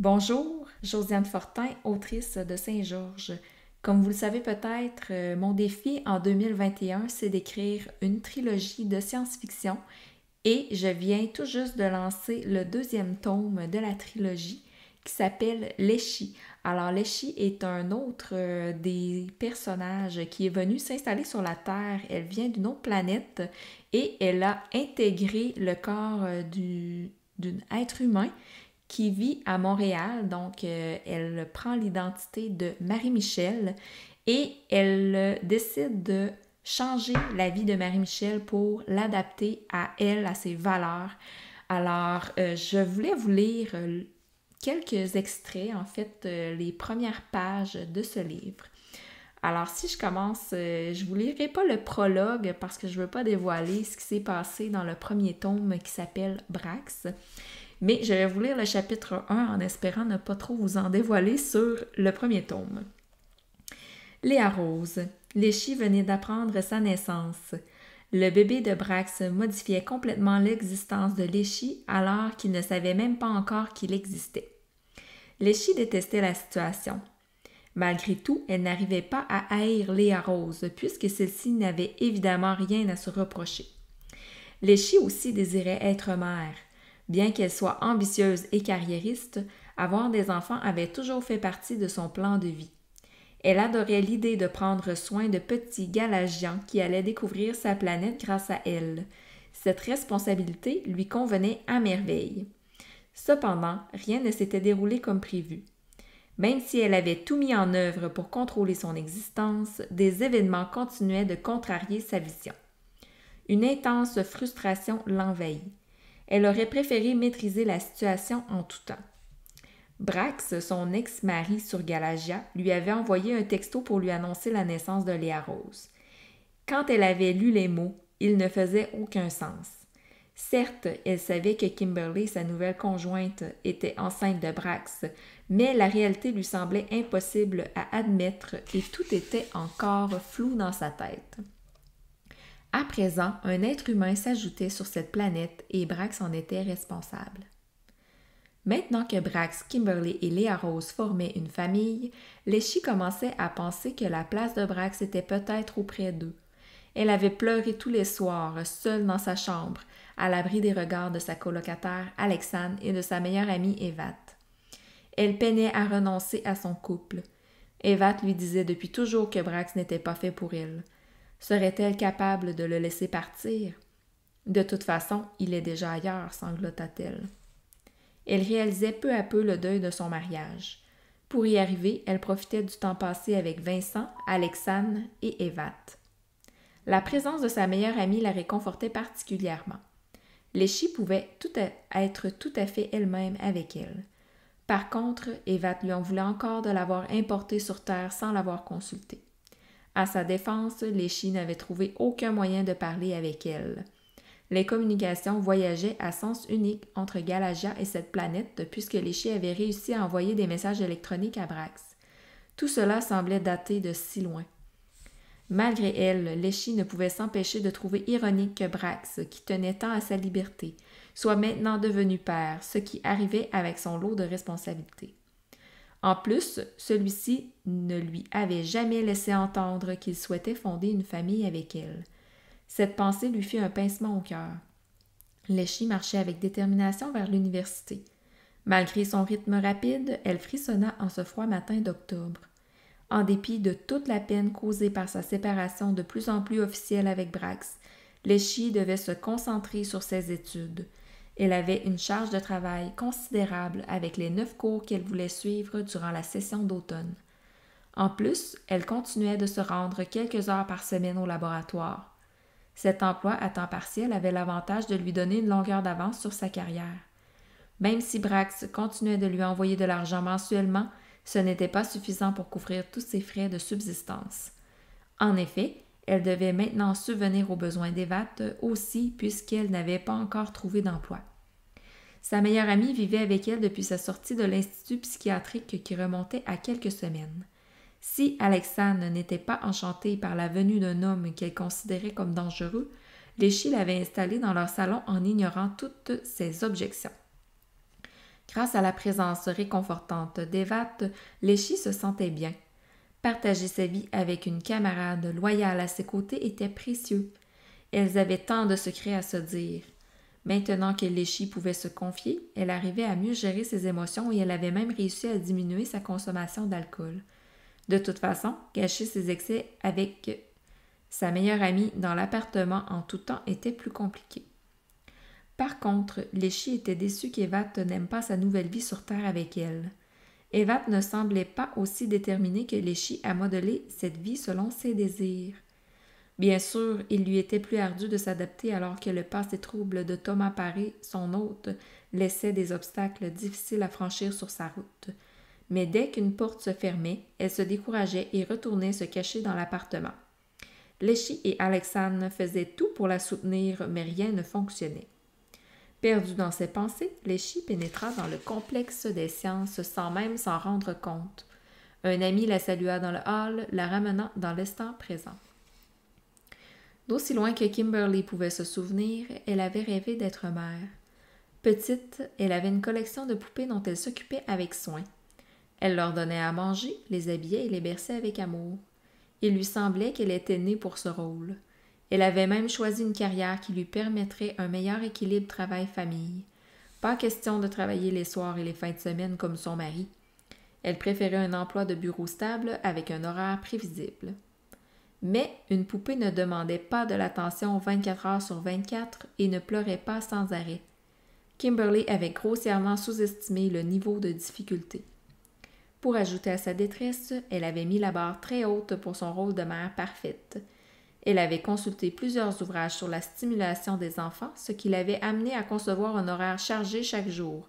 Bonjour, Josiane Fortin, autrice de Saint-Georges. Comme vous le savez peut-être, euh, mon défi en 2021, c'est d'écrire une trilogie de science-fiction et je viens tout juste de lancer le deuxième tome de la trilogie qui s'appelle Léchi. Alors Léchi est un autre euh, des personnages qui est venu s'installer sur la Terre. Elle vient d'une autre planète et elle a intégré le corps euh, d'un être humain qui vit à Montréal. Donc, euh, elle prend l'identité de Marie-Michel et elle euh, décide de changer la vie de Marie-Michel pour l'adapter à elle, à ses valeurs. Alors, euh, je voulais vous lire quelques extraits, en fait, les premières pages de ce livre. Alors, si je commence, je vous lirai pas le prologue parce que je ne veux pas dévoiler ce qui s'est passé dans le premier tome qui s'appelle Brax mais je vais vous lire le chapitre 1 en espérant ne pas trop vous en dévoiler sur le premier tome. Léa Rose. Léchi venait d'apprendre sa naissance. Le bébé de Brax modifiait complètement l'existence de Léchi alors qu'il ne savait même pas encore qu'il existait. Léchi détestait la situation. Malgré tout, elle n'arrivait pas à haïr Léa Rose, puisque celle-ci n'avait évidemment rien à se reprocher. Léchi aussi désirait être mère. Bien qu'elle soit ambitieuse et carriériste, avoir des enfants avait toujours fait partie de son plan de vie. Elle adorait l'idée de prendre soin de petits galagians qui allaient découvrir sa planète grâce à elle. Cette responsabilité lui convenait à merveille. Cependant, rien ne s'était déroulé comme prévu. Même si elle avait tout mis en œuvre pour contrôler son existence, des événements continuaient de contrarier sa vision. Une intense frustration l'envahit. Elle aurait préféré maîtriser la situation en tout temps. Brax, son ex-mari sur Galagia, lui avait envoyé un texto pour lui annoncer la naissance de Léa Rose. Quand elle avait lu les mots, ils ne faisaient aucun sens. Certes, elle savait que Kimberly, sa nouvelle conjointe, était enceinte de Brax, mais la réalité lui semblait impossible à admettre et tout était encore flou dans sa tête. À présent, un être humain s'ajoutait sur cette planète et Brax en était responsable. Maintenant que Brax, Kimberly et Léa Rose formaient une famille, Leshy commençait à penser que la place de Brax était peut-être auprès d'eux. Elle avait pleuré tous les soirs, seule dans sa chambre, à l'abri des regards de sa colocataire Alexane et de sa meilleure amie Evat. Elle peinait à renoncer à son couple. Evat lui disait depuis toujours que Brax n'était pas fait pour elle. Serait-elle capable de le laisser partir? De toute façon, il est déjà ailleurs, sanglota-t-elle. Elle réalisait peu à peu le deuil de son mariage. Pour y arriver, elle profitait du temps passé avec Vincent, Alexane et Evat. La présence de sa meilleure amie la réconfortait particulièrement. Léchi pouvait tout être tout à fait elle-même avec elle. Par contre, Evat lui en voulait encore de l'avoir importée sur Terre sans l'avoir consultée. À sa défense, les n'avait n'avaient trouvé aucun moyen de parler avec elle. Les communications voyageaient à sens unique entre Galagia et cette planète, puisque les avait avaient réussi à envoyer des messages électroniques à Brax. Tout cela semblait dater de si loin. Malgré elle, Léchi ne pouvait s'empêcher de trouver ironique que Brax, qui tenait tant à sa liberté, soit maintenant devenu père, ce qui arrivait avec son lot de responsabilités. En plus, celui-ci ne lui avait jamais laissé entendre qu'il souhaitait fonder une famille avec elle. Cette pensée lui fit un pincement au cœur. Leschi marchait avec détermination vers l'université. Malgré son rythme rapide, elle frissonna en ce froid matin d'octobre. En dépit de toute la peine causée par sa séparation de plus en plus officielle avec Brax, Leschi devait se concentrer sur ses études. Elle avait une charge de travail considérable avec les neuf cours qu'elle voulait suivre durant la session d'automne. En plus, elle continuait de se rendre quelques heures par semaine au laboratoire. Cet emploi à temps partiel avait l'avantage de lui donner une longueur d'avance sur sa carrière. Même si Brax continuait de lui envoyer de l'argent mensuellement, ce n'était pas suffisant pour couvrir tous ses frais de subsistance. En effet, elle devait maintenant subvenir aux besoins d'Evat aussi puisqu'elle n'avait pas encore trouvé d'emploi. Sa meilleure amie vivait avec elle depuis sa sortie de l'institut psychiatrique qui remontait à quelques semaines. Si Alexane n'était pas enchantée par la venue d'un homme qu'elle considérait comme dangereux, Léchy l'avait installée dans leur salon en ignorant toutes ses objections. Grâce à la présence réconfortante d'Evat, Léchy se sentait bien. Partager sa vie avec une camarade loyale à ses côtés était précieux. Elles avaient tant de secrets à se dire. Maintenant que Léchi pouvait se confier, elle arrivait à mieux gérer ses émotions et elle avait même réussi à diminuer sa consommation d'alcool. De toute façon, gâcher ses excès avec sa meilleure amie dans l'appartement en tout temps était plus compliqué. Par contre, Léchi était déçu qu'Eva n'aime pas sa nouvelle vie sur Terre avec elle. Evap ne semblait pas aussi déterminée que Léchi à modeler cette vie selon ses désirs. Bien sûr, il lui était plus ardu de s'adapter alors que le passé trouble de Thomas Paré, son hôte, laissait des obstacles difficiles à franchir sur sa route. Mais dès qu'une porte se fermait, elle se décourageait et retournait se cacher dans l'appartement. Léchi et Alexandre faisaient tout pour la soutenir, mais rien ne fonctionnait. Perdu dans ses pensées, Léchie pénétra dans le complexe des sciences sans même s'en rendre compte. Un ami la salua dans le hall, la ramenant dans l'instant présent. D'aussi loin que Kimberly pouvait se souvenir, elle avait rêvé d'être mère. Petite, elle avait une collection de poupées dont elle s'occupait avec soin. Elle leur donnait à manger, les habillait et les berçait avec amour. Il lui semblait qu'elle était née pour ce rôle. Elle avait même choisi une carrière qui lui permettrait un meilleur équilibre travail-famille. Pas question de travailler les soirs et les fins de semaine comme son mari. Elle préférait un emploi de bureau stable avec un horaire prévisible. Mais une poupée ne demandait pas de l'attention 24 heures sur 24 et ne pleurait pas sans arrêt. Kimberly avait grossièrement sous-estimé le niveau de difficulté. Pour ajouter à sa détresse, elle avait mis la barre très haute pour son rôle de mère parfaite, elle avait consulté plusieurs ouvrages sur la stimulation des enfants, ce qui l'avait amenée à concevoir un horaire chargé chaque jour.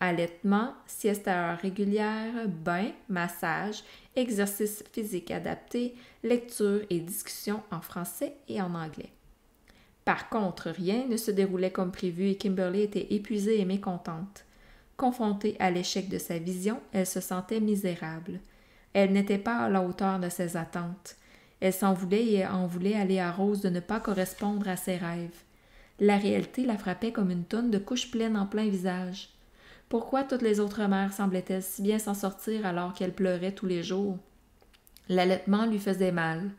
Allaitement, sieste à heure régulière, bain, massage, exercice physique adapté, lecture et discussion en français et en anglais. Par contre, rien ne se déroulait comme prévu et Kimberly était épuisée et mécontente. Confrontée à l'échec de sa vision, elle se sentait misérable. Elle n'était pas à la hauteur de ses attentes. Elle s'en voulait et en voulait aller à Rose de ne pas correspondre à ses rêves. La réalité la frappait comme une tonne de couches pleines en plein visage. Pourquoi toutes les autres mères semblaient-elles si bien s'en sortir alors qu'elle pleurait tous les jours? L'allaitement lui faisait mal.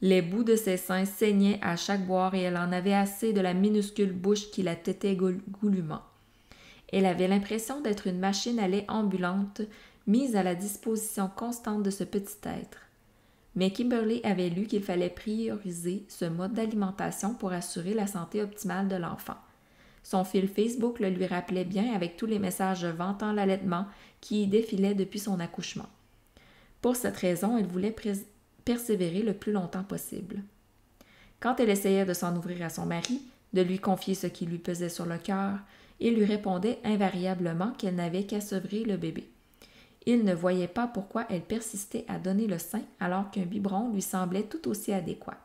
Les bouts de ses seins saignaient à chaque boire et elle en avait assez de la minuscule bouche qui la têtait goulûment. Elle avait l'impression d'être une machine à lait ambulante mise à la disposition constante de ce petit être mais Kimberly avait lu qu'il fallait prioriser ce mode d'alimentation pour assurer la santé optimale de l'enfant. Son fil Facebook le lui rappelait bien avec tous les messages vantant l'allaitement qui y défilaient depuis son accouchement. Pour cette raison, elle voulait persévérer le plus longtemps possible. Quand elle essayait de s'en ouvrir à son mari, de lui confier ce qui lui pesait sur le cœur, il lui répondait invariablement qu'elle n'avait qu'à sevrer le bébé. Il ne voyait pas pourquoi elle persistait à donner le sein alors qu'un biberon lui semblait tout aussi adéquat.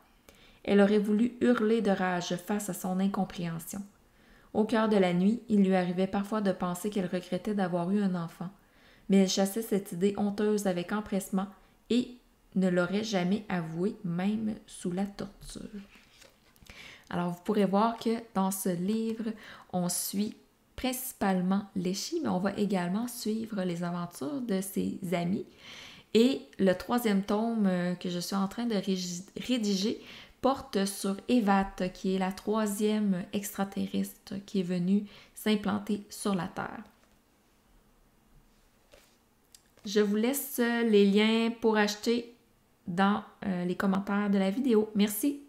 Elle aurait voulu hurler de rage face à son incompréhension. Au cœur de la nuit, il lui arrivait parfois de penser qu'elle regrettait d'avoir eu un enfant, mais elle chassait cette idée honteuse avec empressement et ne l'aurait jamais avouée, même sous la torture. Alors vous pourrez voir que dans ce livre, on suit principalement chiens, mais on va également suivre les aventures de ses amis. Et le troisième tome euh, que je suis en train de rédiger porte sur Evat, qui est la troisième extraterrestre qui est venue s'implanter sur la Terre. Je vous laisse les liens pour acheter dans euh, les commentaires de la vidéo. Merci.